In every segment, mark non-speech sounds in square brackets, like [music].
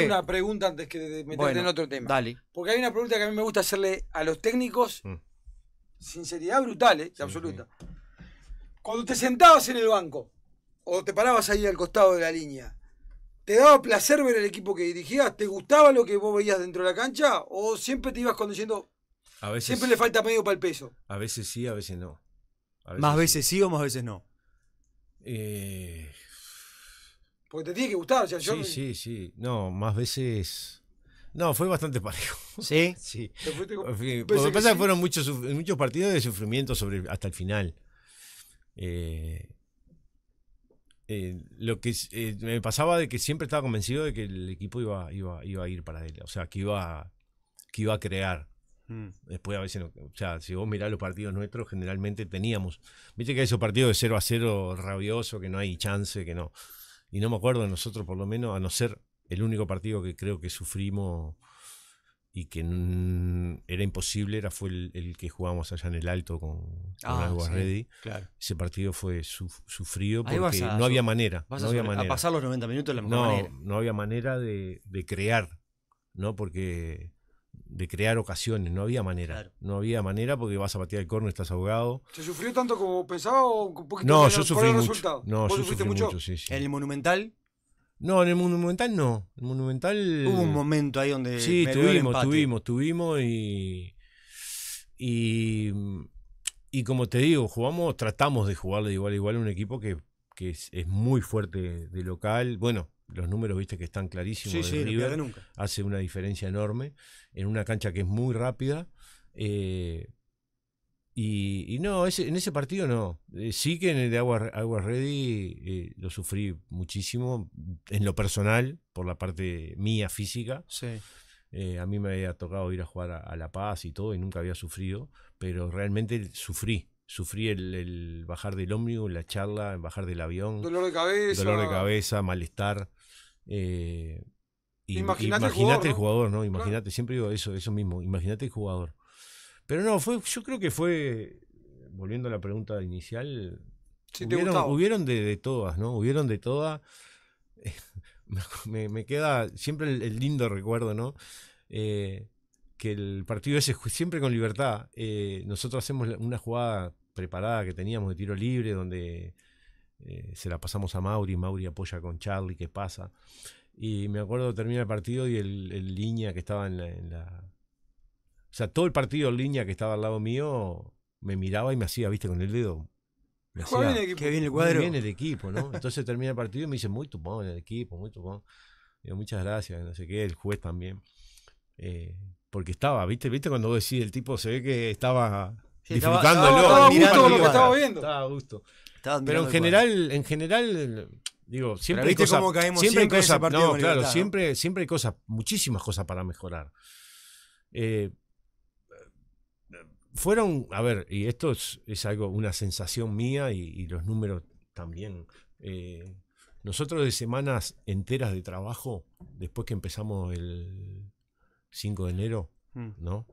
una pregunta antes que meterte en otro tema. Dale. Porque hay una pregunta que a mí me gusta hacerle a los técnicos, mm. sinceridad brutal, ¿eh? absoluta. Cuando te sentabas en el banco o te parabas ahí al costado de la línea, ¿te daba placer ver el equipo que dirigías? ¿Te gustaba lo que vos veías dentro de la cancha? ¿O siempre te ibas conduciendo? A veces, siempre le falta medio para el peso. A veces sí, a veces no. más veces sí o más veces no. Eh, porque te tiene que gustar. O Sí, sí, sí. No, más veces. No, fue bastante parejo. ¿Sí? [laughs] Sí. Lo que pasa es que fueron muchos, muchos partidos de sufrimiento sobre, hasta el final. Eh, eh, lo que eh, me pasaba de que siempre estaba convencido de que el equipo iba, iba, a ir para él. O sea, que iba, que iba a crear. Mm. Después a veces, o sea, si vos mirás los partidos nuestros, generalmente teníamos, viste que hay esos partidos de 0 a 0 rabioso, que no hay chance, que no y no me acuerdo de nosotros por lo menos, a no ser el único partido que creo que sufrimos y que era imposible, era fue el, que jugamos allá en el Alto con, ah, Ese partido fue sufrido porque no había manera. no a, había manera. pasar los 90 minutos de la mejor no, manera. No había manera de, de crear, ¿no? Porque de crear ocasiones, no había manera. No había manera porque vas a patear el corno y estás ahogado. ¿Se sufrió tanto como pensaba o No, yo sufrí mucho. No, yo sufrí mucho, sí, sí. ¿En el Monumental? No, en el Monumental no. En el Monumental. Hubo un momento ahí donde. Sí, tuvimos, tuvimos, tuvimos y. Y. como te digo, jugamos, tratamos de jugarle igual a igual a un equipo que, es muy fuerte de local. Bueno, los números, viste que están clarísimos. Sí, de sí, Hace una diferencia enorme en una cancha que es muy rápida. Eh, y, no, ese, en ese partido no. Eh, sí que en el de Agua, Agua Ready eh, lo sufrí muchísimo, en lo personal, por la parte mía física. a mí me había tocado ir a jugar a, La Paz y todo, y nunca había sufrido, pero realmente sufrí. Sufrí el, el bajar del ómnibus, la charla, el bajar del avión. Dolor de cabeza. Dolor de cabeza, malestar. Eh, imagínate el jugador, ¿no? Imagínate, siempre digo eso, eso mismo, imagínate el jugador. Pero no, fue, yo creo que fue, volviendo a la pregunta inicial, hubieron, de, todas, ¿no? Hubieron de todas. [laughs] me, queda siempre el, lindo recuerdo, ¿no? Eh, que el partido ese, siempre con libertad, eh, nosotros hacemos una jugada preparada que teníamos de tiro libre, donde eh, se la pasamos a Mauri, Mauri apoya con Charlie, ¿qué pasa? Y me acuerdo, termina el partido y el, línea que estaba en la, O sea, todo el partido en línea que estaba al lado mío me miraba y me hacía, viste, con el dedo. Me hacía, el el cuadro. Muy bien el equipo, ¿no? Entonces termina el partido y me dice, muy tupón el equipo, muy tupón. Digo, muchas gracias, no sé qué, el juez también. Eh, porque estaba, viste, viste cuando vos el tipo se ve que estaba Estaba, lo que estaba viendo. Estaba a gusto. Pero en general, en general, digo, siempre hay cosas, siempre, hay cosas, siempre, hay cosas, muchísimas cosas para mejorar. Eh, fueron, a ver, y esto es, algo, una sensación mía y, los números también. Eh, nosotros de semanas enteras de trabajo, después que empezamos el 5 de enero, mm. ¿no?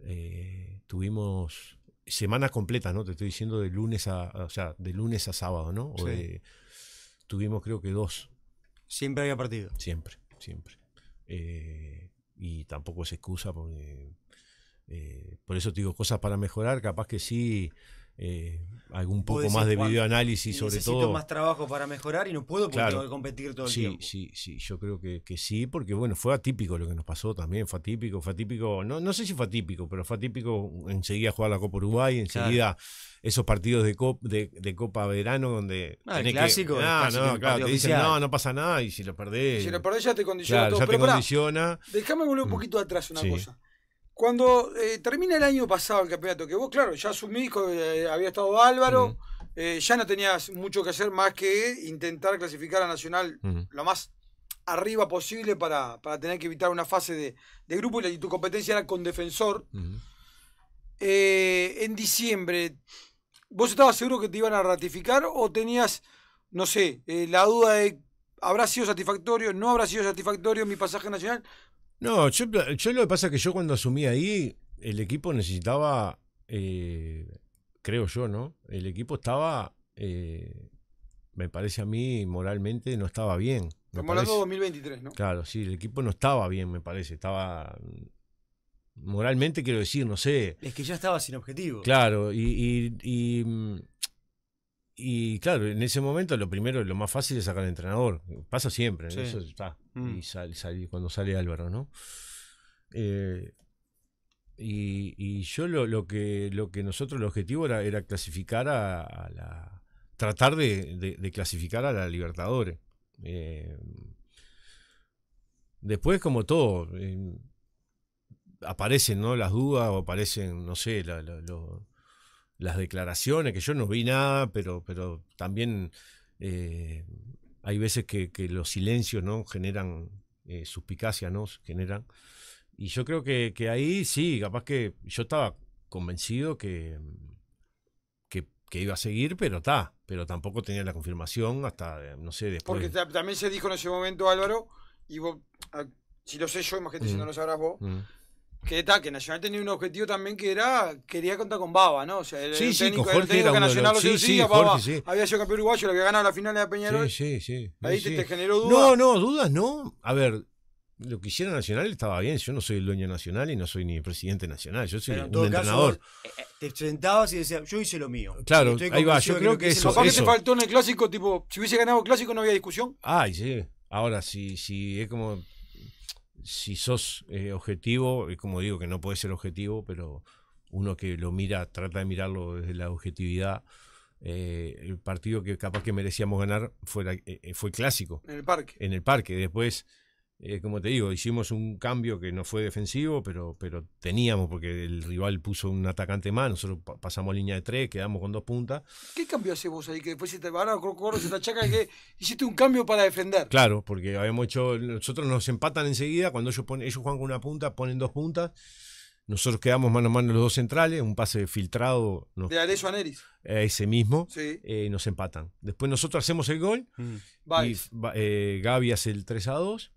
Eh, tuvimos Semanas completas, ¿no? Te estoy diciendo de lunes a, o sea, de lunes a sábado, ¿no? tuvimos creo que dos. Siempre había partido. Siempre, siempre. Eh, y tampoco es excusa porque... Eh, por eso te digo, cosas para mejorar, capaz que sí, eh, algún poco más de videoanálisis sobre todo. más trabajo para mejorar y no puedo competir todo el sí, tiempo. Sí, sí, yo creo que, sí, porque bueno, fue atípico lo que nos pasó también, fue atípico, fue atípico, no, no sé si fue atípico, pero fue atípico enseguida jugar la Copa Uruguay, enseguida esos partidos de, cop, de, Copa Verano donde... Ah, el clásico. Ah, no, te dicen, no, no pasa nada y si lo perdés... Si lo perdés ya te condiciona volver un mm. poquito atrás una cosa. Cuando eh, termina el año pasado el campeonato, que vos, claro, ya asumís, hijo, eh, había estado Álvaro, eh, ya no tenías mucho que hacer más que intentar clasificar a Nacional lo más arriba posible para, tener que evitar una fase de, de grupo y, tu competencia era con defensor. en diciembre, ¿vos estabas seguro que te iban a ratificar o tenías, no sé, la duda de habrá sido satisfactorio, no habrá sido satisfactorio mi pasaje nacional? No, yo, lo que pasa es que yo cuando asumí ahí, el equipo necesitaba, eh, creo yo, ¿no? El equipo estaba, eh, me parece a mí, moralmente no estaba bien. Como hablando de 2023, ¿no? Claro, sí, el equipo no estaba bien, me parece. Estaba moralmente quiero decir, no sé. Es que ya estaba sin objetivo. Claro, y, y, mm, y claro, en ese momento lo primero, lo más fácil es sacar al entrenador. Pasa siempre, eso está. Y mm. sale, cuando sale Álvaro, ¿no? Eh, y, y, yo lo, que, lo que nosotros, el objetivo era, era clasificar a, la. tratar de, clasificar a la Libertadores. Eh, después, como todo, eh, aparecen ¿no? las dudas o aparecen, no sé, la, los las declaraciones, que yo no vi nada, pero, pero también eh, hay veces que, los silencios ¿no? generan eh, suspicacia, ¿no? generan. Y yo creo que, ahí sí, capaz que yo estaba convencido que, que, iba a seguir, pero está, pero tampoco tenía la confirmación hasta, eh, no sé, después. Porque también se dijo en ese momento, Álvaro, y ah, si lo sé yo, más gente si no mm. lo sabrás vos, mm que, que Nacional tenía un objetivo también que era quería contar con Baba, ¿no? O sea, el, sí, técnico, sí, con el que Nacional lo sí, sí, Baba había sido campeón uruguayo, lo había ganado la final de Peñarol. Sí, sí, sí. Ahí te, te, generó dudas. No, no, dudas no. A ver, lo que hicieron Nacional estaba bien. Yo no soy el dueño nacional y no soy ni el presidente nacional. Yo soy Pero un todo entrenador. Eh, eh, te sentabas y decías, yo hice lo mío. Claro, ahí va. Yo creo que, eso. Capaz que te faltó en el clásico, tipo, si hubiese ganado el clásico no había discusión. Ay, sí. Ahora, si sí, es como si sos eh, objetivo, eh, como digo que no puede ser objetivo, pero uno que lo mira, trata de mirarlo desde la objetividad, eh, el partido que capaz que merecíamos ganar fue, fue clásico. En el parque. En el parque. Después eh, como te digo, hicimos un cambio que no fue defensivo, pero, pero teníamos, porque el rival puso un atacante más, nosotros pasamos línea de tres, quedamos con dos puntas. ¿Qué cambio haces vos ahí? Que después se te, a se te achaca que hiciste un cambio para defender. Claro, porque habíamos hecho, nosotros nos empatan enseguida, cuando ellos, ponen, ellos juegan con una punta, ponen dos puntas, nosotros quedamos mano a mano los dos centrales, un pase filtrado. Nos, de Arezzo a Neris. ese mismo. Eh, nos empatan. Después nosotros hacemos el gol. Mm. Y, eh, Gaby hace el 3 a 2.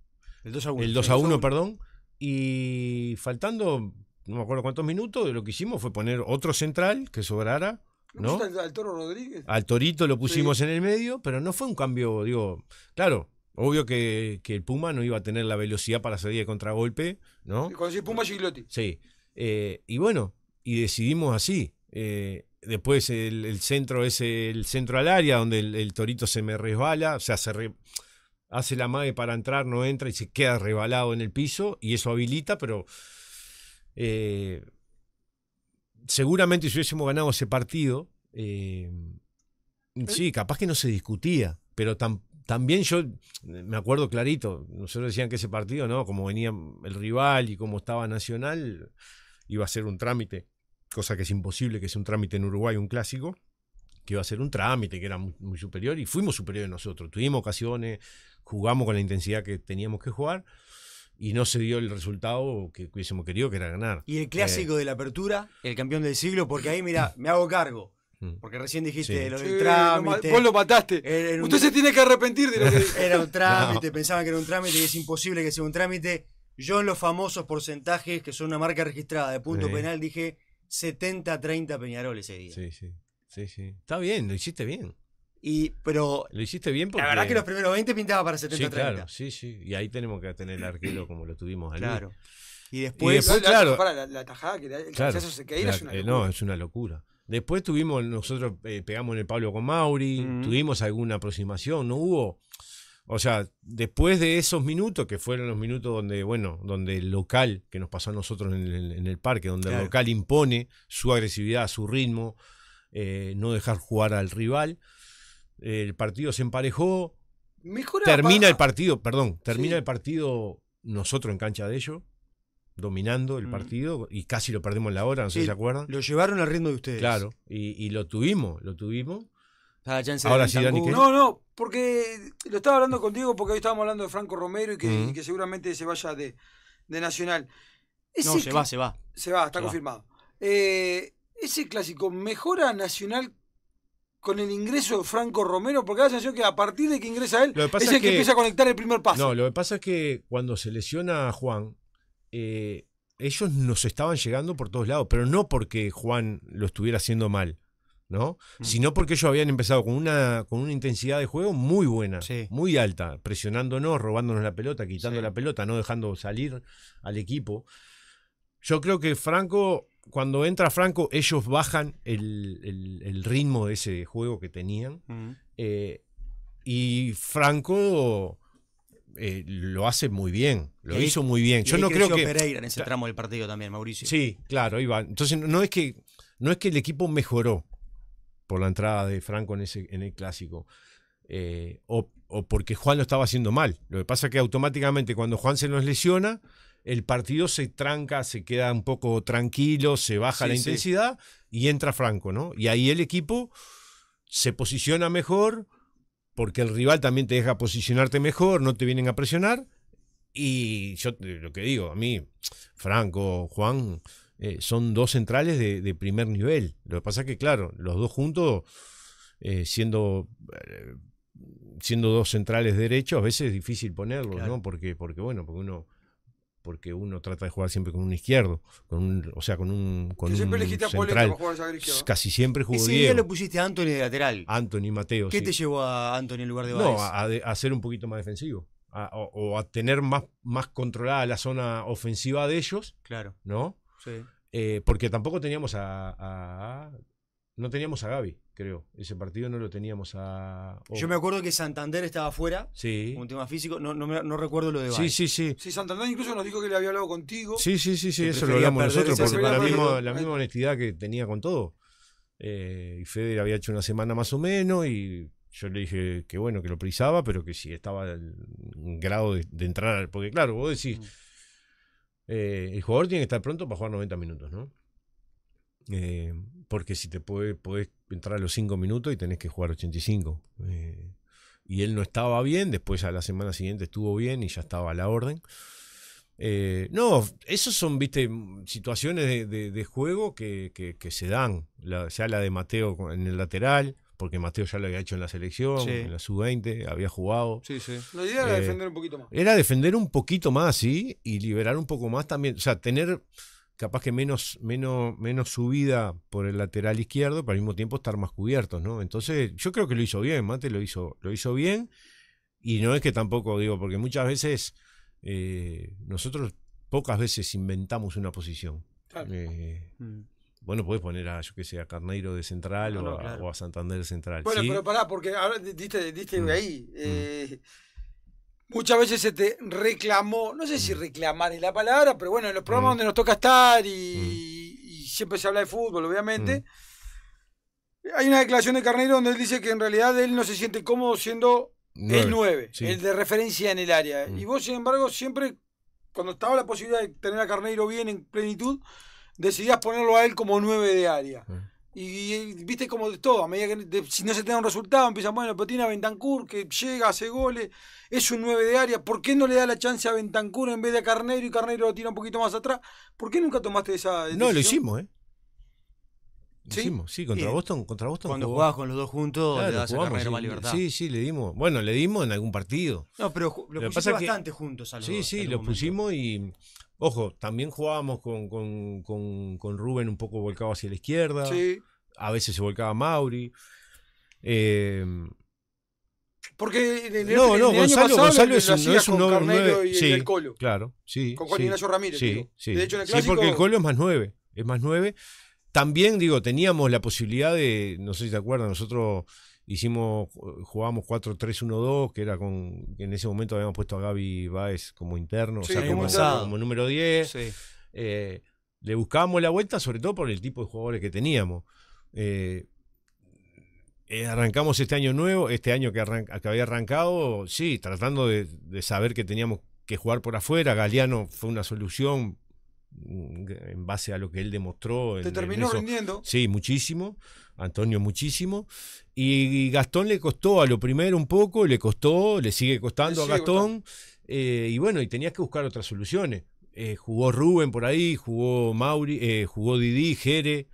El 2 a 1. perdón. Y faltando, no me acuerdo cuántos minutos, lo que hicimos fue poner otro central que sobrara. ¿no? Al, Toro Rodríguez. Al Torito lo pusimos en el medio, pero no fue un cambio, digo, claro, obvio que, el Puma no iba a tener la velocidad para salir de contragolpe, ¿no? Conocí Puma Gigliotti. Sí. Eh, y bueno, y decidimos así. Eh, después el, centro es el centro al área, donde el, Torito se me resbala, o sea, se hace la mague para entrar, no entra y se queda rebalado en el piso y eso habilita, pero eh, seguramente si hubiésemos ganado ese partido, eh, sí, capaz que no se discutía, pero también yo me acuerdo clarito, nosotros decían que ese partido, ¿no? Como venía el rival y cómo estaba Nacional, iba a ser un trámite, cosa que es imposible que sea un trámite en Uruguay, un clásico que iba a ser un trámite, que era muy, muy superior, y fuimos superiores nosotros. Tuvimos ocasiones, jugamos con la intensidad que teníamos que jugar y no se dio el resultado que hubiésemos querido, que era ganar. Y el eh, clásico de la apertura, el campeón del siglo, porque ahí, mira, [laughs] me hago cargo. Mm. Porque recién dijiste lo del trámite. vos lo mataste. Usted se tiene que arrepentir de lo que [laughs] Era un [laughs] trámite, pensaban que era un trámite y es imposible que sea un trámite. Yo en los famosos porcentajes, que son una marca registrada de punto penal, dije 70-30 Peñarol ese día. Sí, sí. Sí, sí. Está bien, lo hiciste bien pero. Lo hiciste bien porque. La verdad que los primeros 20 pintaba para 70-30. Sí, sí, sí. Y ahí tenemos que tener el arquero como lo tuvimos Claro. Y después. claro. la, tajada, que una eh, no, es una locura. Después tuvimos, nosotros eh, pegamos en el Pablo con Mauri, tuvimos alguna aproximación, no hubo. O sea, después de esos minutos, que fueron los minutos donde, bueno, donde el local, que nos pasó a nosotros en el, parque, donde el local impone su agresividad, su ritmo, eh, no dejar jugar al rival el partido se emparejó. Termina el partido, perdón, termina el partido nosotros en cancha de ellos, dominando el mm. partido y casi lo perdimos la hora, no sé si se acuerdan. Lo llevaron al ritmo de ustedes. Claro, y, lo tuvimos, lo tuvimos. Ah, Ahora sí, Dani, No, no, porque lo estaba hablando contigo porque hoy estábamos hablando de Franco Romero y que, mm. seguramente se vaya de, de Nacional. no, se va, se va. Se va, está confirmado. Eh, ese clásico, ¿mejora Nacional con el ingreso de Franco Romero, porque da la sensación que a partir de que ingresa él, es el que, empieza a conectar el primer paso. No, lo que pasa es que cuando se lesiona a Juan, eh, ellos nos estaban llegando por todos lados, pero no porque Juan lo estuviera haciendo mal. ¿no? Mm. Sino porque ellos habían empezado con una, con una intensidad de juego muy buena, muy alta, presionándonos, robándonos la pelota, quitando la pelota, no dejando salir al equipo. Yo creo que Franco cuando entra Franco, ellos bajan el, ritmo de ese juego que tenían. Eh, y Franco eh, lo hace muy bien, lo hizo muy bien. Yo no creo que. Pereira en ese tramo del partido también, Mauricio. Sí, claro, Entonces, no es que, no es que el equipo mejoró por la entrada de Franco en, ese, en el clásico. Eh, o, o porque Juan lo estaba haciendo mal. Lo que pasa es que automáticamente cuando Juan se nos lesiona, el partido se tranca, se queda un poco tranquilo, se baja la intensidad y entra Franco, ¿no? Y ahí el equipo se posiciona mejor porque el rival también te deja posicionarte mejor, no te vienen a presionar. Y yo eh, lo que digo, a mí, Franco, Juan, eh, son dos centrales de, primer nivel. Lo que pasa es que, claro, los dos juntos, eh, siendo... siendo dos centrales de derechos, a veces es difícil ponerlos, ¿no? Porque, porque, bueno, porque uno porque uno trata de jugar siempre con un izquierdo, con o sea, con un central. Casi siempre jugó Ese si día lo pusiste a Anthony de lateral. Anthony Mateo. ¿Qué te llevó a Anthony en lugar de Baez? No, a, ser un poquito más defensivo. o, a tener más, más controlada la zona ofensiva de ellos. Claro. ¿No? Sí. Eh, porque tampoco teníamos a, No teníamos a Gaby creo. Ese partido no lo teníamos a. Yo me acuerdo que Santander estaba afuera. Sí. Un tema físico. No, me, recuerdo lo de Sí, sí, sí. Sí, Santander incluso nos dijo que le había hablado contigo. Sí, sí, sí, sí. Eso lo hablamos nosotros. Porque la, misma, honestidad que tenía con todo. Eh, y Feder había hecho una semana más o menos. Y yo le dije que bueno, que lo prisaba, pero que si sí, estaba en grado de, entrar. Porque claro, vos decís. Mm. Eh, el jugador tiene que estar pronto para jugar 90 minutos, ¿no? Eh, porque si te puede, podés entrar a los 5 minutos y tenés que jugar 85. Eh, y él no estaba bien, después a la semana siguiente estuvo bien y ya estaba a la orden. Eh, no, esos son, viste, mm, situaciones de, juego que, que, se dan. La, sea la de Mateo en el lateral, porque Mateo ya lo había hecho en la selección, en la sub-20, había jugado. Sí, sí. La idea era eh, defender un poquito más. Era defender un poquito más, sí, y liberar un poco más también. O sea, tener capaz que menos, menos, menos subida por el lateral izquierdo, pero al mismo tiempo estar más cubiertos, ¿no? Entonces, yo creo que lo hizo bien, Mate lo hizo, lo hizo bien. Y no es que tampoco, digo, porque muchas veces eh, nosotros pocas veces inventamos una posición. Bueno, eh, mm. puedes poner a, yo qué sé, Carneiro de central o, a, Santander de central. Bueno, pero pará, porque ahora diste, diste mm. ahí. Mm. Eh, muchas veces se te reclamó, no sé si reclamar es la palabra, pero bueno, en los programas donde nos toca estar y, siempre se habla de fútbol, obviamente. Hay una declaración de Carneiro donde él dice que en realidad él no se siente cómodo siendo el 9, el de referencia en el área. Y vos, sin embargo, siempre, cuando estaba la posibilidad de tener a Carneiro bien en plenitud, decidías ponerlo a él como 9 de área. Y, viste como de todo, a medida que si no se tenga un resultado, empiezan, bueno, pero tiene a Bentancur que llega, hace goles, es un 9 de área, ¿por qué no le da la chance a Bentancur en vez de a Carnero y Carnero lo tira un poquito más atrás? ¿Por qué nunca tomaste esa decisión? No, lo hicimos, ¿eh? Lo Hicimos. sí, contra Boston, contra Boston. Cuando jugabas con los dos juntos, le das a Carnero sí, más libertad. Sí, sí, le dimos. Bueno, le dimos en algún partido. No, pero lo, lo bastante juntos a Sí, sí, lo pusimos y Ojo, también jugábamos con, con, con, Rubén un poco volcado hacia la izquierda. Sí. A veces se volcaba Mauri. Em, porque en el, no, Gonzalo, año pasado Gonzalo es, un, con y, el Colo. Claro, sí. Con Juan Ignacio Ramírez. Sí, sí, sí, porque el Colo es más 9. Es más nueve. También, digo, teníamos la posibilidad de, no sé si te acuerdas, nosotros hicimos, jugamos 4-3-1-2, que era con, en ese momento habíamos puesto a Gaby Báez como interno, o sea, como, número 10. Eh, le buscábamos la vuelta, sobre todo por el tipo de jugadores que teníamos. Eh, eh, arrancamos este año nuevo, este año que, arranca, que había arrancado, sí, tratando de, saber que teníamos que jugar por afuera. Galeano fue una solución mm, en base a lo que él demostró. Te terminó rindiendo. Sí, muchísimo. Antonio muchísimo. Y Gastón le costó a lo primero un poco, le costó, le sigue costando a Gastón. Eh, y bueno, y tenías que buscar otras soluciones. Eh, jugó Rubén por ahí, jugó Mauri, eh, jugó Didi, Jere.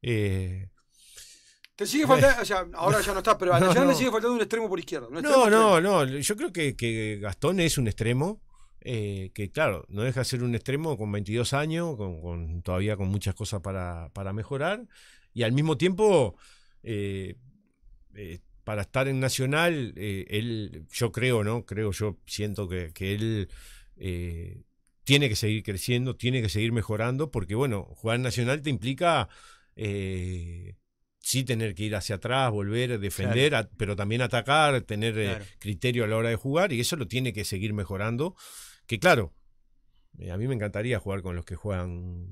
Te sigue faltando, [laughs] o sea, ahora ya no está, pero a Nacional le sigue faltando un extremo por izquierda. No, no, no, yo creo que, Gastón es un extremo. que claro, no deja de ser un extremo con 22 años, con, todavía con muchas cosas para, para mejorar, y al mismo tiempo, eh, eh, para estar en Nacional, eh, él, yo creo, ¿no? Creo, yo siento que, él tiene que seguir creciendo, tiene que seguir mejorando, porque bueno, jugar en Nacional te implica sí tener que ir hacia atrás, volver, defender, pero también atacar, tener criterio a la hora de jugar y eso lo tiene que seguir mejorando. Que claro, a mí me encantaría jugar con los que juegan,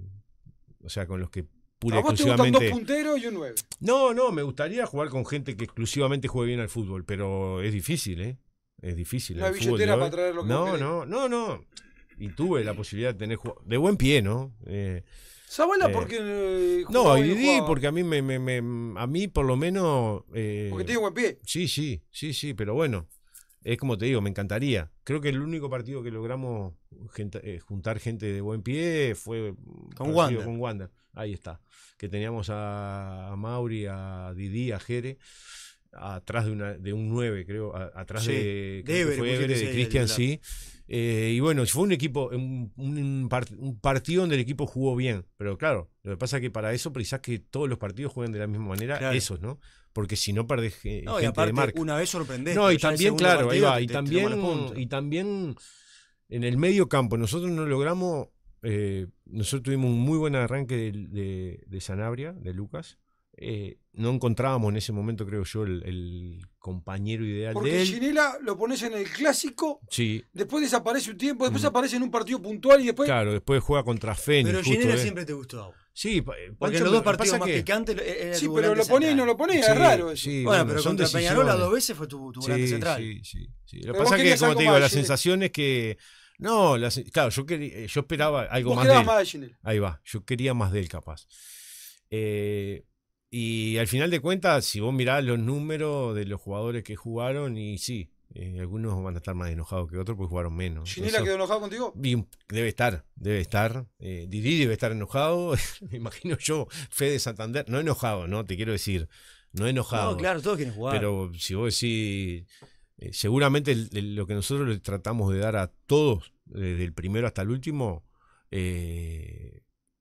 o sea, con los que pura exclusivamente. dos punteros y un No, no, me gustaría jugar con gente que exclusivamente juegue bien al fútbol, pero es difícil, ¿eh? Es difícil. No, no, no, no. Y tuve la posibilidad de tener de buen pie, ¿no? Eh, eh porque eh, No, y porque a mí me, me, a mí por lo menos eh, Porque tiene buen pie. Sí, sí, sí, sí, pero bueno, es como te digo, me encantaría. Creo que el único partido que logramos eh, juntar gente de buen pie fue mm, con Wander. Ahí está. Que teníamos a, Mauri, a Didi, a Jere atrás de, una, de un 9, creo, atrás de, de Cristian, sí. Eh, y bueno, fue un equipo, un, partido donde el equipo jugó bien, pero claro, lo que pasa es que para eso precisas que todos los partidos jueguen de la misma manera, esos, ¿no? Porque si no perdés y aparte, una vez sorprendés. No, y también, claro, ahí y, también, y también en el medio campo, nosotros no logramos, eh, nosotros tuvimos un muy buen arranque de, de, de Sanabria, de Lucas, eh, no encontrábamos en ese momento, creo yo, el, compañero ideal Porque de él. Ginela lo pones en el clásico, sí. después desaparece un tiempo, después mm. aparece en un partido puntual y después. Claro, después juega contra Fénix. Pero Ginela ¿eh? siempre te gustó. Sí, eh, porque los dos partidos más picantes. sí, pero lo ponés y no lo ponés, es raro. Sí, bueno, pero contra Peñarola dos veces fue tu, volante central. Sí, sí. sí. Lo que pasa es que, como te digo, la sensación es que. No, claro, yo, quería, yo esperaba algo más de él. Más de Ahí va, yo quería más de él, capaz. Eh, y al final de cuentas, si vos mirás los números de los jugadores que jugaron, y sí, eh, algunos van a estar más enojados que otros porque jugaron menos. ¿Sinila quedó enojado contigo? debe estar, debe estar. Eh, Didi debe estar enojado, [laughs] me imagino yo. Fede Santander, no enojado, ¿no? Te quiero decir, no enojado. No, claro, todos quieren jugar. Pero si vos decís, eh, seguramente lo que nosotros le tratamos de dar a todos, desde el primero hasta el último,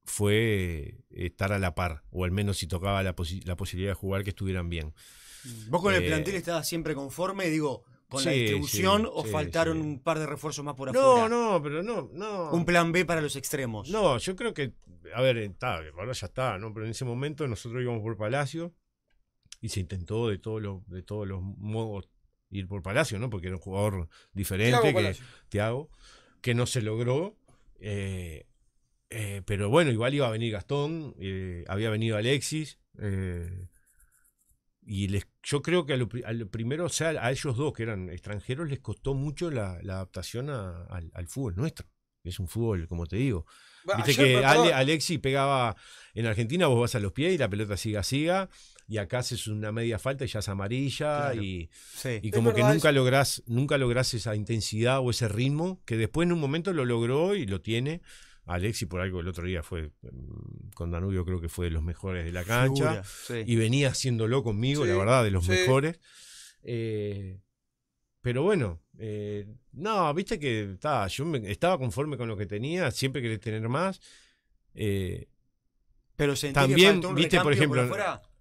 fue estar a la par, o al menos si tocaba la, posibilidad de jugar que estuvieran bien. Mm. ¿Vos con el eh, plantel estabas siempre conforme? Digo, con la distribución o faltaron un par de refuerzos más por afuera? No, no, pero no, Un plan B para los extremos. No, yo creo que, a ver, ahora ya está, ¿no? Pero en ese momento nosotros íbamos por Palacio y se intentó de todos los, de todos los modos ir por Palacio, ¿no? Porque era un jugador diferente, que que no se logró. Eh, eh, pero bueno, igual iba a venir Gastón, eh, había venido Alexis. Eh, y les, yo creo que a lo, primero, sea, a ellos dos que eran extranjeros, les costó mucho la, adaptación al, fútbol nuestro. es un fútbol, como te digo. Viste que Alexis pegaba en Argentina, vos vas a los pies y la pelota siga, siga. Y acá haces una media falta y ya es amarilla. Y, como que nunca lográs, nunca lográs esa intensidad o ese ritmo que después en un momento lo logró y lo tiene. Alexi por algo el otro día fue mm, con Danubio, creo que fue de los mejores de la cancha. Y venía haciéndolo conmigo, la verdad, de los mejores. Eh, pero bueno, eh, no, viste que está yo estaba conforme con lo que tenía, siempre querés tener más. Eh, pero también, viste, por ejemplo.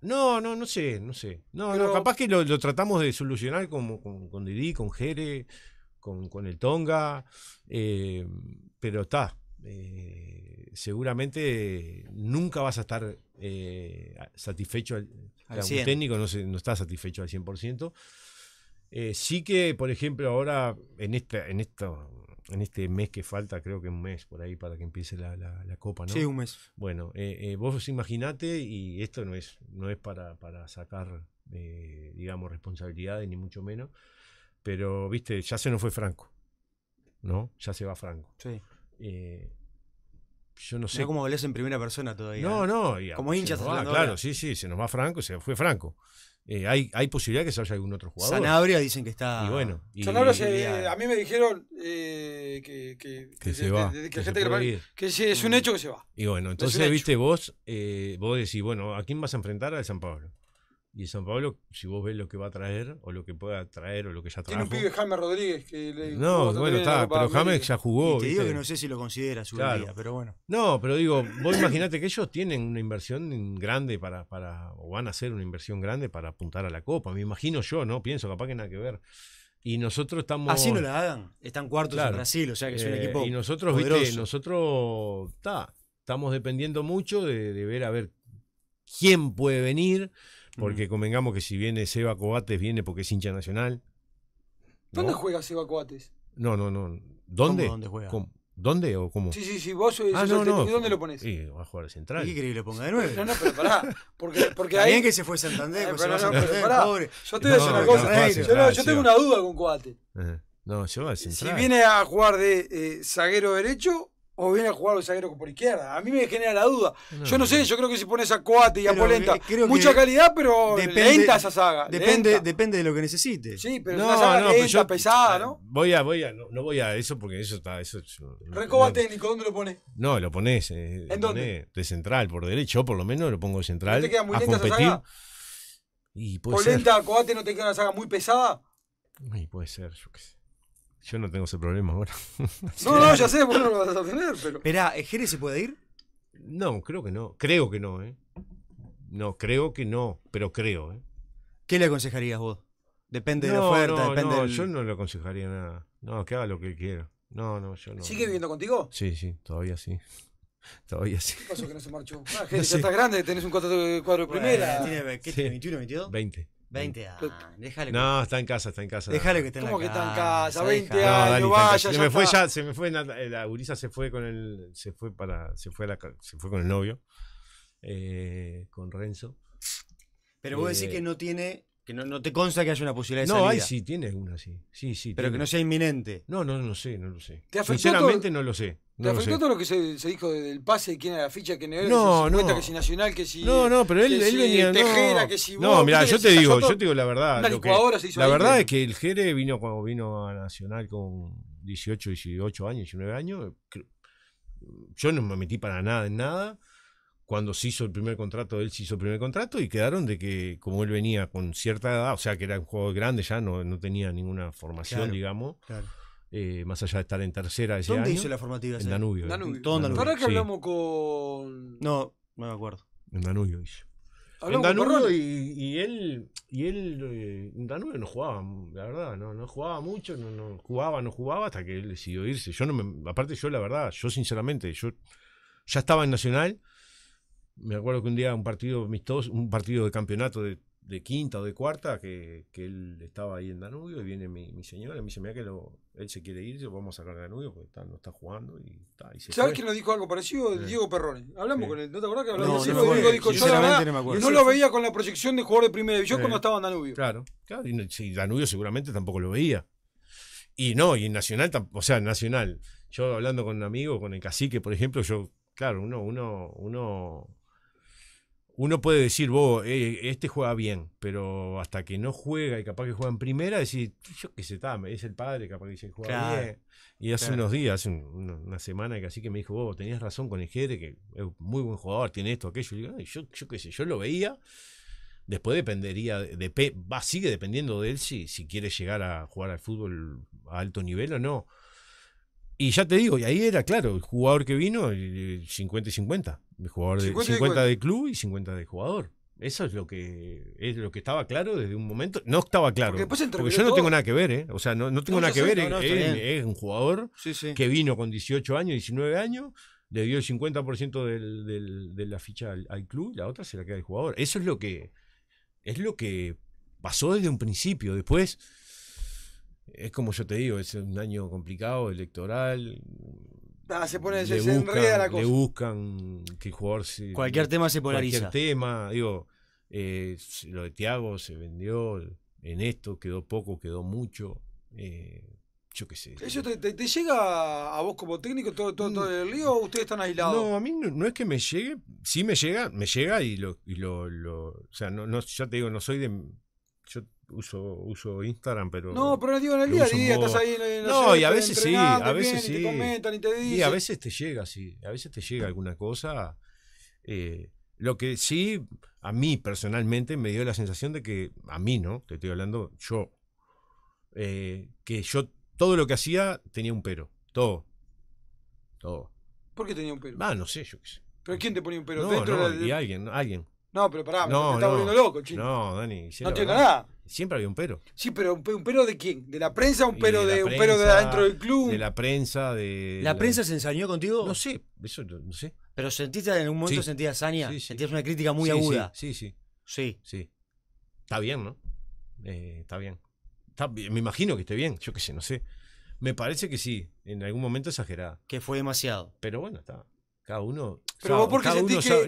no, no, no sé, no sé. No, no capaz que lo, tratamos de solucionar con, con, con Didi, con Jere, con el Tonga. pero está, eh, seguramente nunca vas a estar eh, satisfecho. Al, técnico no, no, está satisfecho al 100%. Eh, sí que, por ejemplo, ahora en, esta, en, esto, en este mes que falta, creo que un mes por ahí para que empiece la, copa, ¿no? Sí, un mes. Bueno, vos pues imaginate, y esto no es, no es para, para sacar, digamos, responsabilidades, ni mucho menos, pero, viste, ya se nos fue Franco, ¿no? Ya se va Franco. Sí. Eh, yo no sé. cómo como en primera persona todavía. No, ¿eh? no. como hinchas. claro, sí, sí, se nos va Franco, se fue Franco. Eh, hay, hay posibilidad que se haya algún otro jugador. Sanabria dicen que está. Y bueno. a mí me dijeron que, se va. Que, es un mm. hecho que se va. Y bueno, entonces, viste, vos, vos decís, bueno, ¿a quién vas a enfrentar? Al San Pablo. Y San Pablo, si vos ves lo que va a traer, o lo que pueda traer, o lo que ya trajo. Tiene un pibe James Rodríguez que le. No, bueno, está, pero James ya jugó. Y te digo que no sé si lo considera su pero bueno. No, pero digo, vos imaginate que ellos tienen una inversión grande para, para. o van a hacer una inversión grande para apuntar a la Copa. Me imagino yo, ¿no? Pienso, capaz que nada que ver. Y nosotros estamos. Así no la hagan. Están cuartos en Brasil, o sea que es un eh, equipo. Y nosotros, viste, nosotros. está estamos dependiendo mucho de ver a ver quién puede venir. Porque convengamos que si viene Seba Coates, viene porque es hincha nacional. ¿Dónde juega Seba Coates? No, no, no. ¿Dónde? ¿Dónde juega? ¿Dónde o cómo? Sí, sí, sí, vos ah, ¿dónde lo pones? Sí, va a jugar central. ¿Y qué querés que le ponga de nuevo? No, no, pero pará. Porque, [laughs] porque ahí. Bien que se fue Santander, eh, pero, no, Santander, pero Pobre. Yo te voy a una cosa. yo, yo tengo una duda con Coates. No, se va al central. Si viene a jugar de eh, zaguero derecho o viene a jugar los zagueros por izquierda. A mí me genera la duda. yo no sé, yo creo que si pones a Coate y a Polenta, eh, mucha calidad, pero depende, lenta esa saga. Depende, depende de lo que necesite. Sí, pero no, una saga pues pesada, ¿no? Voy a, voy a, no, voy a eso porque eso está. Eso, Recoba técnico, ¿dónde lo pones? No, lo pones. Eh, ¿En dónde? de central, por derecho, por lo menos lo pongo de central. ¿No te queda muy lenta Esa saga? Y puede Polenta, Coate, ¿no te queda una saga muy pesada? puede ser, yo qué sé. Yo no tengo ese problema ahora. [laughs] no, no, ya sé, vos no lo vas a tener, pero. Esperá, ¿Jerez se puede ir? No, creo que no. Creo que no, ¿eh? No, creo que no, pero creo, ¿eh? ¿Qué le aconsejarías vos? Depende de la oferta, depende no, yo no le aconsejaría nada. No, que haga lo que quiera. No, no, yo no. ¿Sigue viviendo contigo? Sí, sí, todavía sí. [laughs] Todavía sí. ¿Qué pasó que no se marchó? [laughs] Ah, Jerez, ya estás grande, tenés un cuadro de primera. ¿Qué ¿Tiene qué, sí. 21, 22? 20. 20 años. Déjale no, está en casa, está en casa. Déjale que esté en casa. ¿Cómo que está en casa? 20 años, no, vaya, se, ya me fue, ya, se me fue, la, la gurisa se fue con el, se fue para, se fue la, se fue con el novio, eh, con Renzo. Pero vos decís eh, que no tiene que no, no te consta que haya una posibilidad de no, salida. No, sí, tiene una sí. Sí, sí. Pero que no sea inminente. No, no, no sé, no lo sé. Sinceramente no lo sé. ¿Te afectó lo todo lo que se, dijo del pase, de quién era la ficha, quién era? No, no. Que si Nacional, que si. No, no, pero él, venía. Tejera, no. que si. No, yo te digo, yo te digo la verdad. la verdad ¿eh? es que el Jere vino cuando vino a Nacional con 18, 18 años, 19 años. Yo no me metí para nada en nada cuando se hizo el primer contrato, él se hizo el primer contrato y quedaron de que, como él venía con cierta edad, o sea que era un juego grande, ya no, no tenía ninguna formación, digamos. Eh, más allá de estar en tercera ese ¿Dónde hizo la formativa? En Danubio. en Danubio. ¿Para que hablamos con.? No, no me acuerdo. En Danubio hizo. En Danubio y, él, y él eh, en Danubio no jugaba, la verdad, no, no jugaba mucho, no, no jugaba, no jugaba hasta que él decidió irse. Yo no me, aparte yo la verdad, yo sinceramente, yo ya estaba en Nacional, me acuerdo que un día un partido amistoso, un partido de campeonato de, quinta o de cuarta, que, él estaba ahí en Danubio y viene mi, mi señora y me dice, mira que él se quiere ir, yo vamos a sacar a Danubio porque no está jugando y, está, ¿Sabes quién nos dijo algo parecido? Diego Perrone. Hablamos con él, ¿no te acuerdas que hablamos? No, Diego no, lo veía con la proyección de jugador de primera división cuando estaba en Danubio. Claro, claro, y, Danubio seguramente tampoco lo veía. Y no, y en Nacional, o sea, Nacional. Yo hablando con un amigo, con el cacique, por ejemplo, yo, claro, uno, uno, uno uno puede decir, vos, eh, este juega bien, pero hasta que no juega y capaz que juega en primera, decir, yo qué sé, es el padre, capaz que dice, juega bien. Y hace unos días, hace una semana que así que me dijo, vos, tenías razón con el jefe que es muy buen jugador, tiene esto, aquello. yo, yo, qué sé, yo lo veía. Después dependería, de, va, sigue dependiendo de él si, si quiere llegar a jugar al fútbol a alto nivel o no. Y ya te digo, y ahí era claro, el jugador que vino, 50 eh, y 50 jugador de, 50, de club y 50 de jugador. Eso es lo que es lo que estaba claro desde un momento. No estaba claro. Porque, yo no tengo nada que ver, ¿eh? O sea, no, tengo nada que ver. es, un jugador que vino con 18 años, 19 años, le dio el 50% del, del, de la ficha al, club y la otra se la queda al jugador. Eso es lo que es lo que pasó desde un principio. Después es como yo te digo, es un año complicado electoral. Ah, se pone, enreda la cosa. Le buscan que jugador se, Cualquier tema se polariza. Cualquier tema, digo, eh, lo de Tiago se vendió en esto, quedó poco, quedó mucho. Eh, yo qué sé. ¿Eso te, llega a vos como técnico todo, todo, todo mm. el lío o ustedes están aislados? No, a mí no, es que me llegue, sí me llega, me llega y lo, y lo, o sea, no, no, ya te digo, no soy de uso, uso Instagram, pero. No, pero no digo en el día, a día estás ahí. No, no y a veces sí, a veces sí. Y, te comentan y, te dicen. y a veces te llega, sí. A veces te llega alguna cosa. Eh, lo que sí, a mí personalmente me dio la sensación de que, a mí, ¿no? Te estoy hablando, yo. Eh, que yo todo lo que hacía tenía un pero. Todo. Todo. ¿Por qué tenía un pero? Ah, no sé, yo qué sé. ¿Pero quién te ponía un pero? No, ¿Dentro no, y alguien, alguien. No, pero pará, me estás volviendo loco, No, Dani. No tiene nada. Siempre había un pero. Sí, pero un, pero de quién? ¿De la prensa? ¿Un pero de, un pero de adentro del club? De la prensa, de. ¿La, prensa se ensañó contigo? No sé, eso no, sé. Pero sentiste en un momento sentías hazaña, sí, sentías una crítica muy aguda. Sí, sí. Sí. Sí. Está bien, ¿no? Eh, está bien. Está, me imagino que esté bien, yo qué sé, no sé. Me parece que sí, en algún momento exagerada. Que fue demasiado. Pero bueno, está. Cada uno. Pero vos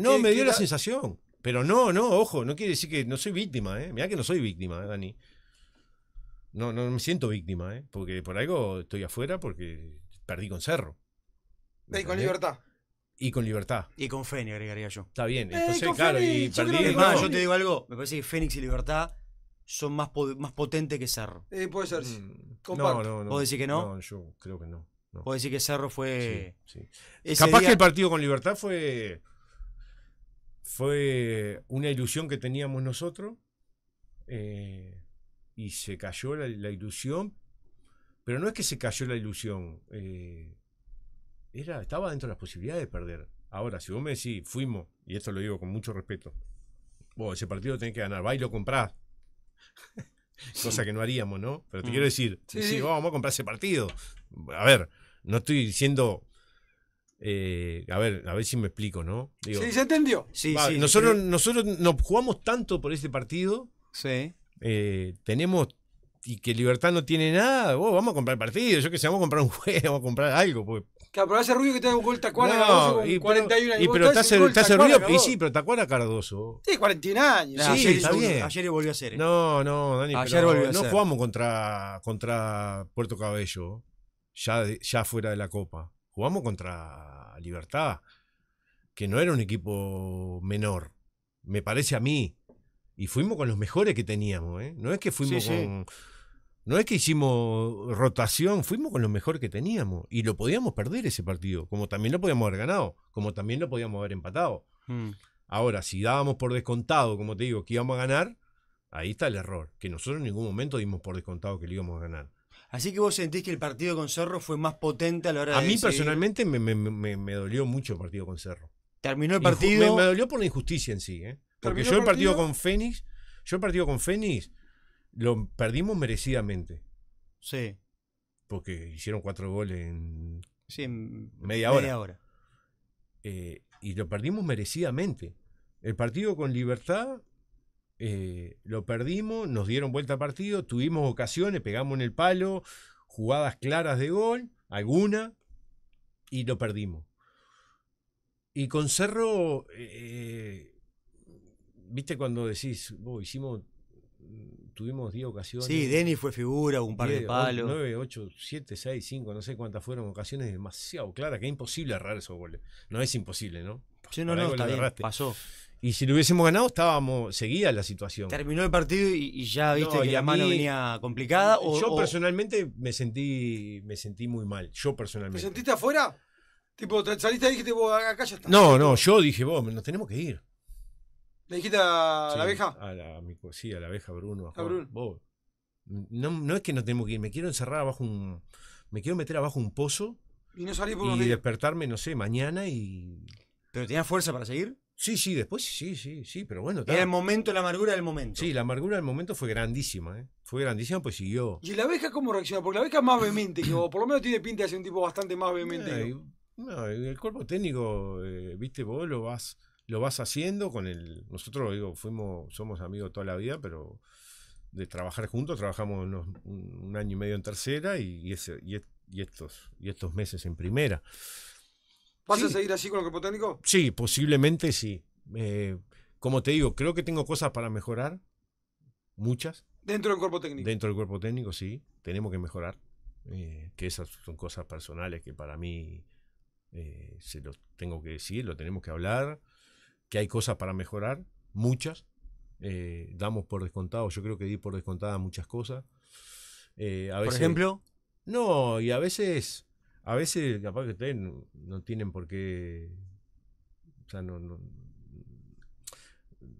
No, me dio la sensación. Pero no, no, ojo, no quiere decir que no soy víctima, ¿eh? Mirá que no soy víctima, ¿eh, Dani. No, no me siento víctima, ¿eh? Porque por algo estoy afuera porque perdí con Cerro. Y con libertad. Y con libertad. Y con Fénix, agregaría yo. Está bien. Eh, entonces, claro, y perdí. más, yo te digo algo. Me parece que Fénix y Libertad son más, más potentes que Cerro. Eh, puede ser. sí. Mm. no, no, no. que no? No, yo creo que no. no. decir que Cerro fue. Sí, Capaz que el partido con Libertad fue fue una ilusión que teníamos nosotros eh, y se cayó la, ilusión, pero no es que se cayó la ilusión, eh, era, estaba dentro de las posibilidades de perder. Ahora, si vos me decís, fuimos, y esto lo digo con mucho respeto, vos ese partido tenés que ganar, va y lo comprás. [laughs] Cosa que no haríamos, ¿no? Pero te mm. quiero decir, sí. vamos a comprar ese partido. A ver, no estoy diciendo eh, a ver, a ver si me explico, ¿no? sí, se entendió. Sí, nosotros, nosotros nos jugamos tanto por este partido. Sí. Eh, tenemos y que Libertad no tiene nada, oh, vamos a comprar el partido, yo que sé, vamos a comprar un [laughs] juego, vamos a comprar algo. Pues. Claro, pero hace ruido que tenga un gol Tacuara no, y, 41 años. Y, pero ruido, y sí, pero Tacuara Cardoso. Sí, 41 años. sí, ayer, está bien. ayer volvió a hacer. ¿eh? No, no, Dani, ayer volvió a no jugamos contra, contra Puerto Cabello, ya, ya fuera de la Copa jugamos contra Libertad, que no era un equipo menor, me parece a mí. Y fuimos con los mejores que teníamos, ¿eh? No es que fuimos No es que hicimos rotación, fuimos con los mejores que teníamos. Y lo podíamos perder ese partido, como también lo podíamos haber ganado, como también lo podíamos haber empatado. Mm. Ahora, si dábamos por descontado, como te digo, que íbamos a ganar, ahí está el error. Que nosotros en ningún momento dimos por descontado que lo íbamos a ganar. Así que vos sentís que el partido con Cerro fue más potente a la hora de. A mí personalmente me, dolió mucho el partido con Cerro. Terminó el partido. me, dolió por la injusticia en sí, ¿eh? Porque yo el partido, con Fénix, yo el partido con Fénix lo perdimos merecidamente. Sí. Porque hicieron cuatro goles en, sí, media, hora. Eh, y lo perdimos merecidamente. El partido con Libertad eh, lo perdimos, nos dieron vuelta a partido, tuvimos ocasiones, pegamos en el palo, jugadas claras de gol, alguna, y lo perdimos. Y con Cerro, eh, viste cuando decís, hicimos, tuvimos 10 ocasiones. Sí, Denis fue figura, un par de palos. 9, 8, 7, 6, 5, no sé cuántas fueron ocasiones demasiado claras, que es imposible errar esos goles. No es imposible, ¿no? Sí, no, no, pasó. Y si lo hubiésemos ganado, estábamos seguida la situación. Terminó el partido y, ya viste que la mano venía complicada. yo personalmente me sentí, me sentí muy mal. Yo personalmente. ¿Te sentiste afuera? Tipo, saliste y dijiste, vos acá ya está. No, no, yo dije, vos, nos tenemos que ir. ¿Le dijiste a la abeja? A la, sí, a la abeja Bruno. A, no, no es que nos tenemos que ir, me quiero encerrar abajo un. Me quiero meter abajo un pozo. Y no Y despertarme, no sé, mañana y. ¿Pero tenías fuerza para seguir? Sí, sí, después sí, sí, sí, pero bueno. Era el momento, la amargura del momento. Sí, la amargura del momento fue grandísima, ¿eh? Fue grandísima, pues siguió. ¿Y la abeja cómo reacciona? Porque la abeja es más vehemente por lo menos tiene pinta de ser un tipo bastante más vehemente. no, el cuerpo técnico, eh, viste, vos lo vas, lo vas haciendo con el. Nosotros, digo, fuimos, somos amigos toda la vida, pero de trabajar juntos, trabajamos un, año y medio en tercera y, ese, y, estos, y estos meses en primera. ¿Vas a seguir así con el cuerpo técnico? Sí, posiblemente sí. Eh, como te digo, creo que tengo cosas para mejorar. Muchas. Dentro del cuerpo técnico. Dentro del cuerpo técnico, sí. Tenemos que mejorar. Eh, que esas son cosas personales que para mí eh, se lo tengo que decir, lo tenemos que hablar. Que hay cosas para mejorar. Muchas. damos por descontado. Yo creo que di por descontada muchas cosas. a por ejemplo. No, y a veces a veces, capaz que ustedes no, tienen por qué. O sea, no. No,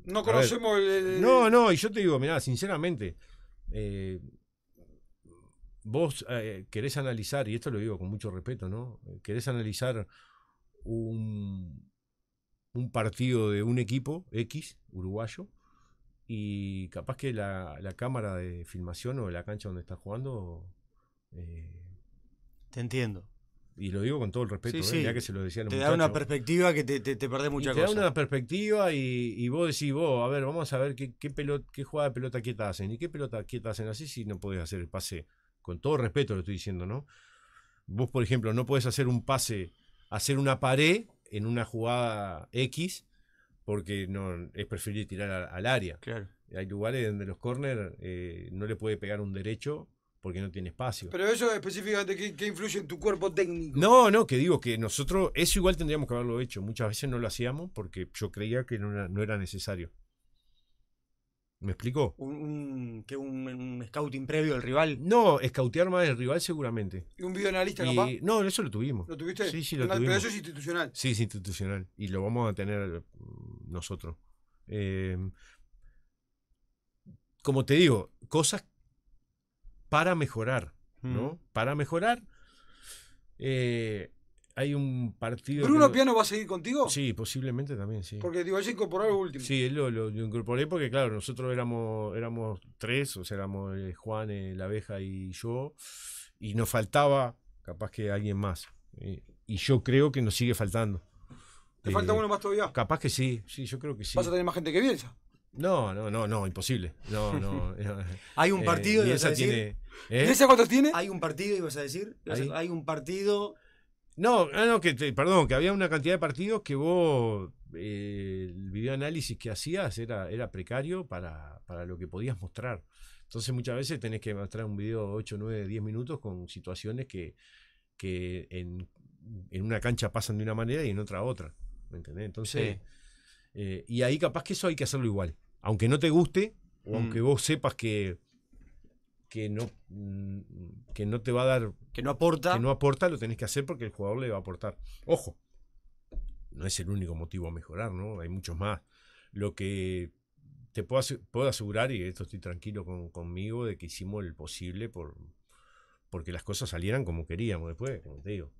no conocemos el, No, no, y yo te digo, mira, sinceramente. Eh, vos eh, querés analizar, y esto lo digo con mucho respeto, ¿no? Querés analizar un, partido de un equipo X, uruguayo, y capaz que la, cámara de filmación o la cancha donde estás jugando... Eh, te entiendo y lo digo con todo el respeto, ya ¿eh? que se lo decía Te da una perspectiva que te, te, te perdés mucha y te da una perspectiva y, y, vos decís, vos, a ver, vamos a ver qué, qué, qué jugada de pelota quieta hacen y qué pelota quieta hacen así si no podés hacer el pase. Con todo respeto lo estoy diciendo, ¿no? Vos, por ejemplo, no podés hacer un pase, hacer una pared en una jugada X porque no es preferible tirar al, área. Claro. Hay lugares donde los corners eh, no le puede pegar un derecho porque no tiene espacio. Pero eso específicamente, ¿qué, influye en tu cuerpo técnico? No, no, que digo que nosotros, eso igual tendríamos que haberlo hecho. Muchas veces no lo hacíamos porque yo creía que no era, necesario. ¿Me explico? Un, que un, scouting previo del rival? No, scoutear más del rival seguramente. ¿Y un videoanalista capaz? No, eso lo tuvimos. ¿Lo tuviste? Sí, sí, lo tuvimos. Pero eso es institucional. Sí, es institucional. Y lo vamos a tener mm, nosotros. Eh, como te digo, cosas para mejorar, ¿no? Mm. Para mejorar. Eh, hay un partido. ¿Bruno Piano va a seguir contigo? Sí, posiblemente también, sí. Porque te iba a incorporar lo último. Sí, lo, lo, incorporé porque, claro, nosotros éramos, éramos tres, o sea, éramos eh, Juan, eh, la abeja y yo, y nos faltaba capaz que alguien más. y yo creo que nos sigue faltando. ¿Te falta uno más todavía? Capaz que sí, sí, yo creo que sí. ¿Vas a tener más gente que Bielsa? No, no, no, no, imposible. No, no. [laughs] Eh, hay un partido y, eh, vas a decir. Tiene, ¿Esa ¿eh? cuántos tiene? Hay un partido y vas a decir. Hay un partido. No, ah, no, que perdón, que había una cantidad de partidos que vos eh, el análisis que hacías era, era precario para, para lo que podías mostrar. Entonces muchas veces tenés que mostrar un video 8, 9, 10 minutos con situaciones que, que en, en una cancha pasan de una manera y en otra otra. ¿Me entendés? Entonces. Eh, y ahí capaz que eso hay que hacerlo igual. Aunque no te guste, o mm. aunque vos sepas que, que, no, mm, que no te va a dar... Que no aporta. Que no aporta, lo tenés que hacer porque el jugador le va a aportar. Ojo, no es el único motivo a mejorar, ¿no? Hay muchos más. Lo que te puedo, puedo asegurar, y esto estoy tranquilo conmigo, de que hicimos el posible por porque las cosas salieran como queríamos después, como te digo.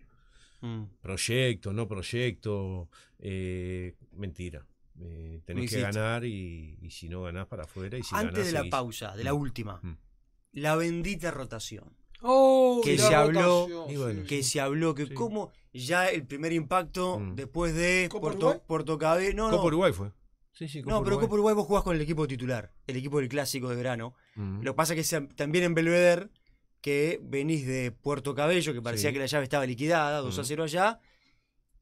Mm. Proyecto, no proyecto, eh, mentira. Eh, tenés que ganar y, y, si no ganás para afuera. Y si Antes de la pausa, de la mm. última, mm. la bendita rotación. Oh, que, se habló, que se habló, que como ya el primer impacto mm. después de Puerto, Cabello. No, Copa Uruguay fue. no, pero Copa Uruguay vos jugás con el equipo titular, el equipo del clásico de verano. Lo que pasa es que también en Belvedere, que venís de Puerto Cabello, que parecía que la llave estaba liquidada, 2 a 0 allá,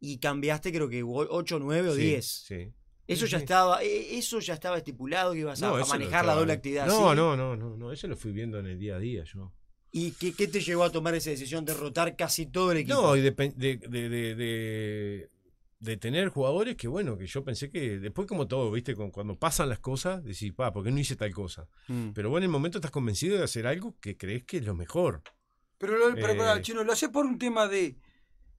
y cambiaste creo que 8, 9 o 10. Sí. Eso ya estaba, e, eso ya estaba estipulado que ibas a, manejar la doble actividad. No, no, no, no, eso lo fui viendo en el día a día yo. ¿Y qué, te llevó a tomar esa decisión de rotar casi todo el equipo? No, y de, de, de, de, tener jugadores que, bueno, que yo pensé que después como todo, ¿viste? Cuando pasan las cosas, decís, pa, ¿por qué no hice tal cosa? Mm. Pero bueno, en el momento estás convencido de hacer algo que crees que es lo mejor. Pero, lo, eh, chino, lo hace por un tema de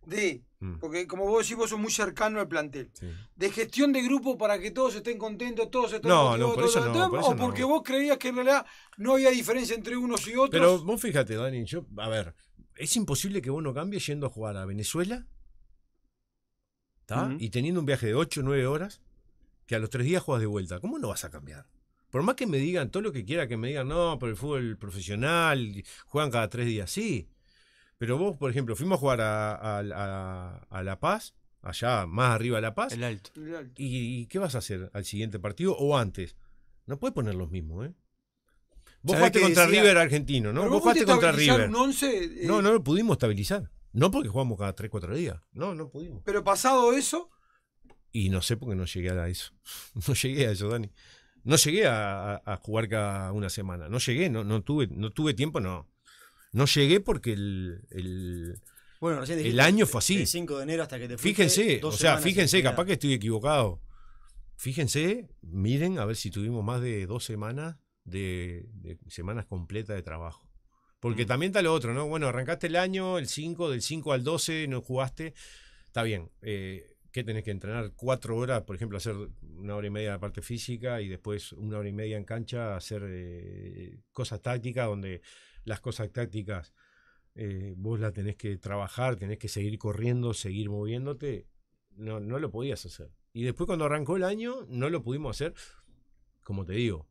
de, mm. porque como vos decís, vos sos muy cercano al plantel, de gestión de grupo para que todos estén contentos, todos estén no, no, por no, o porque vos creías que en realidad no había diferencia entre unos y otros. Pero vos fíjate, Dani, yo, a ver, es imposible que vos no cambies yendo a jugar a Venezuela y teniendo un viaje de 8 o 9 horas, que a los 3 días juegas de vuelta. ¿Cómo no vas a cambiar? Por más que me digan todo lo que quiera, que me digan, no, pero el fútbol profesional, juegan cada 3 días, sí. Pero vos, por ejemplo, fuimos a jugar a, La Paz, allá más arriba de La Paz. El alto. ¿Y, qué vas a hacer al siguiente partido o antes? No puedes poner los mismos, ¿eh? Vos jugaste contra River argentino, ¿no? vos jugaste contra River. Eh. No, no lo pudimos estabilizar. No porque jugamos cada 3, 4 días. No, no pudimos. Pero pasado eso. Y no sé por qué no llegué a eso. [laughs] No llegué a eso, Dani. No llegué a, a jugar cada una semana. No llegué, no, no, tuve, no tuve tiempo, no. No llegué porque el, el bueno, el año fue así. 5 de enero hasta que te Fíjense, o sea, fíjense, capaz que estoy equivocado. Fíjense, miren a ver si tuvimos más de dos semanas de, semanas completas de trabajo. Porque mm. también está lo otro, ¿no? Bueno, arrancaste el año, el 5, del 5 al 12 no jugaste. Está bien. Eh, tenés que entrenar? Cuatro horas, por ejemplo, hacer una hora y media de parte física y después una hora y media en cancha, hacer eh, cosas tácticas, donde las cosas tácticas eh, vos las tenés que trabajar, tenés que seguir corriendo, seguir moviéndote. No, no lo podías hacer. Y después cuando arrancó el año, no lo pudimos hacer. Como te digo,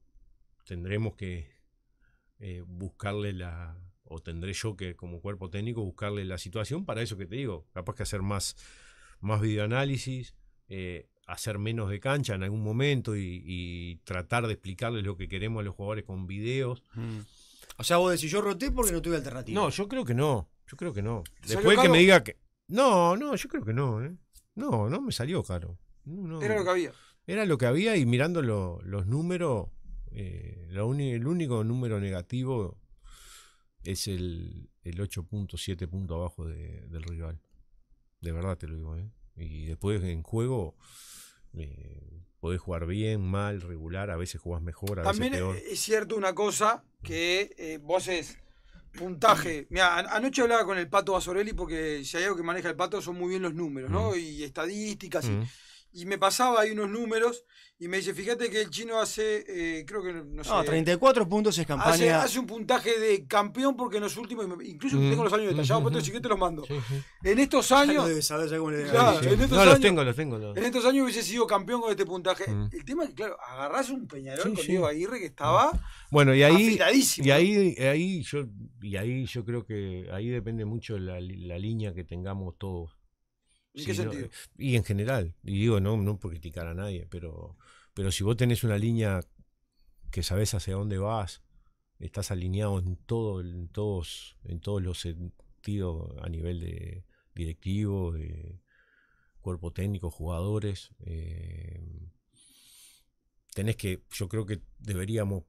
tendremos que eh, buscarle la, o tendré yo que como cuerpo técnico buscarle la situación para eso que te digo, capaz que hacer más más videoanálisis, eh, hacer menos de cancha en algún momento y, tratar de explicarles lo que queremos a los jugadores con videos. Mm. O sea, vos decís, yo roté porque no tuve alternativa. No, yo creo que no. Yo creo que no. Después que me diga que. No, no, yo creo que no. ¿eh? No, no me salió caro. Era lo que había. Era lo que había y mirando los números, eh, el único número negativo es el, el 8.7 punto abajo de, del rival. De verdad te lo digo, ¿eh? Y después en juego eh, podés jugar bien, mal, regular, a veces jugás mejor, a También veces peor. es cierto una cosa que eh, vos es puntaje. Mira, anoche hablaba con el Pato Basorelli porque si hay algo que maneja el Pato son muy bien los números, ¿no? Mm. Y estadísticas y... Mm y me pasaba ahí unos números y me dice, fíjate que el chino hace, eh, creo que no sé. No, 34 puntos es campaña. Hace, hace, un puntaje de campeón porque en los últimos, incluso mm. tengo los años detallados, pues pero si que te los mando. En estos años. No No, años, los tengo, los tengo. En estos años hubiese sido campeón con este puntaje. Mm. El tema es que, claro, agarrás un Peñarol con Diego Aguirre que estaba. Bueno, y ahí. Y ahí, ahí yo, y ahí yo creo que ahí depende mucho la línea que tengamos todos y en general, y digo, no, por criticar a nadie, pero, pero si vos tenés una línea que sabes hacia dónde vas, estás alineado en todo, en todos, en todos los sentidos, a nivel de directivo, cuerpo técnico, jugadores. Eh, tenés que, yo creo que deberíamos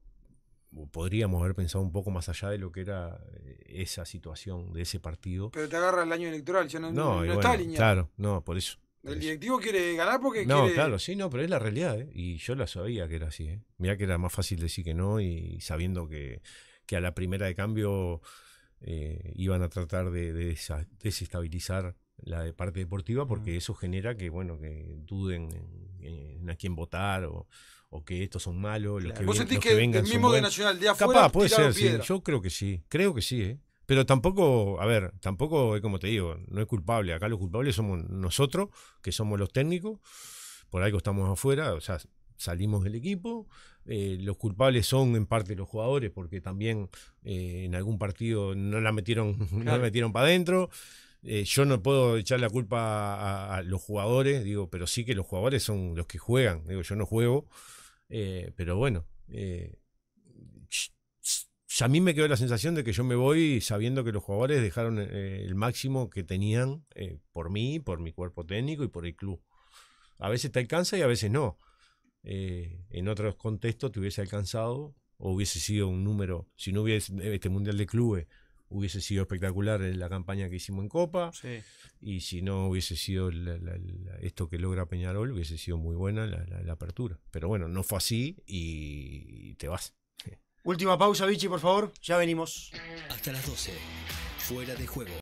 podríamos haber pensado un poco más allá de lo que era eh, esa situación de ese partido. Pero te agarra el año electoral, ya no, está Claro, no, por eso. el directivo quiere ganar porque no, claro, sí, no, pero es la realidad, ¿eh? Y yo la sabía que era así, ¿eh? Mirá que era más fácil decir que no y sabiendo que, que a la primera de cambio eh, iban a tratar de, desestabilizar la parte deportiva porque mm. eso genera que, bueno, que duden en a quién votar o o que estos son malos, los que, ¿Vos que, el mismo Nacional de Capaz, puede ser, yo creo que sí, creo que sí, ¿eh? Pero tampoco, a ver, tampoco es como te digo, no es culpable. Acá los culpables somos nosotros, que somos los técnicos, por algo estamos afuera, o sea, salimos del equipo. Eh, los culpables son en parte los jugadores, porque también eh, en algún partido no la metieron, [laughs] no la metieron para adentro. yo no puedo echar la culpa a, a, los jugadores, digo, pero sí que los jugadores son los que juegan. Digo, yo no juego, eh, pero bueno, eh, a mí me quedó la sensación de que yo me voy sabiendo que los jugadores dejaron eh, el máximo que tenían por mí, por mi cuerpo técnico y por el club. A veces te alcanza y a veces no. en otros contextos te hubiese alcanzado o hubiese sido un número, si no hubiese este Mundial de Clubes hubiese sido espectacular la campaña que hicimos en Copa. Y si no hubiese sido esto que logra Peñarol, hubiese sido muy buena la, apertura. Pero bueno, no fue así y, y te vas. Última pausa, Vichy, por favor. Ya venimos. Hasta las 12. Fuera de juego.